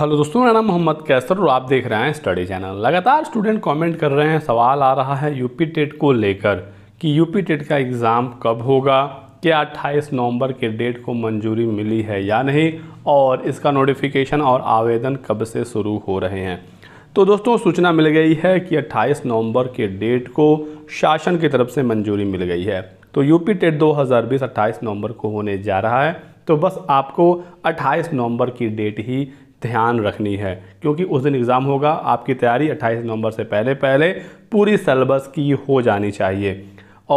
hello दोस्तों मेरा नाम मोहम्मद कैसर और आप देख रहे हैं स्टडी चैनल लगातार स्टूडेंट कमेंट कर रहे हैं सवाल आ रहा है यूपी टेट को लेकर कि यूपी टेट का एग्ज़ाम कब होगा क्या 28 नवंबर के डेट को मंजूरी मिली है या नहीं और इसका नोटिफिकेशन और आवेदन कब से शुरू हो रहे हैं तो दोस्तों सूचना मिल गई है कि अट्ठाईस नवम्बर के डेट को शासन की तरफ से मंजूरी मिल गई है तो यूपी टेट दो 28 नवंबर को होने जा रहा है तो बस आपको 28 नवंबर की डेट ही ध्यान रखनी है क्योंकि उस दिन एग्ज़ाम होगा आपकी तैयारी 28 नवंबर से पहले पहले पूरी सलेबस की हो जानी चाहिए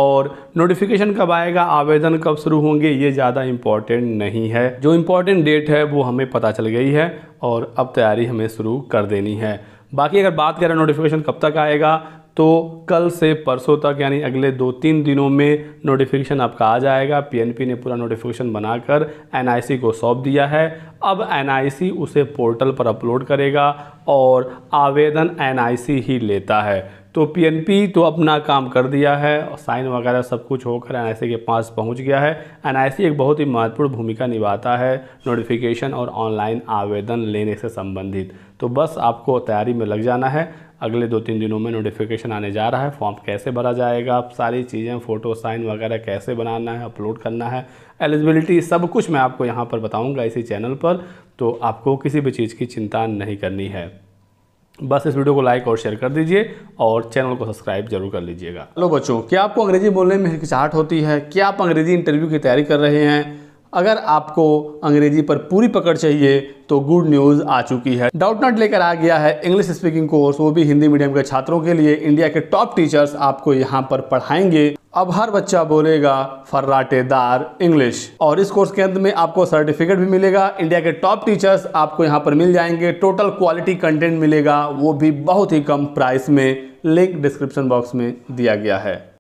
और नोटिफिकेशन कब आएगा आवेदन कब शुरू होंगे ये ज़्यादा इम्पॉर्टेंट नहीं है जो इम्पॉर्टेंट डेट है वो हमें पता चल गई है और अब तैयारी हमें शुरू कर देनी है बाकी अगर बात करें नोटिफिकेशन कब तक आएगा तो कल से परसों तक यानी अगले दो तीन दिनों में नोटिफिकेशन आपका आ जाएगा पीएनपी ने पूरा नोटिफिकेशन बनाकर एनआईसी को सौंप दिया है अब एनआईसी उसे पोर्टल पर अपलोड करेगा और आवेदन एनआईसी ही लेता है तो पीएनपी तो अपना काम कर दिया है साइन वगैरह सब कुछ होकर एनआईसी के पास पहुंच गया है एनआईसी एक बहुत ही महत्वपूर्ण भूमिका निभाता है नोटिफिकेशन और ऑनलाइन आवेदन लेने से संबंधित तो बस आपको तैयारी में लग जाना है अगले दो तीन दिनों में नोटिफिकेशन आने जा रहा है फॉर्म कैसे भरा जाएगा सारी चीज़ें फ़ोटो साइन वगैरह कैसे बनाना है अपलोड करना है एलिजिबिलिटी सब कुछ मैं आपको यहाँ पर बताऊँगा इसी चैनल पर तो आपको किसी भी चीज़ की चिंता नहीं करनी है बस इस वीडियो को लाइक और शेयर कर दीजिए और चैनल को सब्सक्राइब जरूर कर लीजिएगा हेलो बच्चों क्या आपको अंग्रेजी बोलने में हिचकिचाहट होती है क्या आप अंग्रेजी इंटरव्यू की तैयारी कर रहे हैं अगर आपको अंग्रेजी पर पूरी पकड़ चाहिए तो गुड न्यूज़ आ चुकी है डाउट नॉट लेकर आ गया है इंग्लिश स्पीकिंग कोर्स वो भी हिंदी मीडियम के छात्रों के लिए इंडिया के टॉप टीचर्स आपको यहाँ पर पढ़ाएंगे अब हर बच्चा बोलेगा फर्राटेदार इंग्लिश और इस कोर्स के अंत में आपको सर्टिफिकेट भी मिलेगा इंडिया के टॉप टीचर्स आपको यहाँ पर मिल जाएंगे टोटल क्वालिटी कंटेंट मिलेगा वो भी बहुत ही कम प्राइस में लिंक डिस्क्रिप्शन बॉक्स में दिया गया है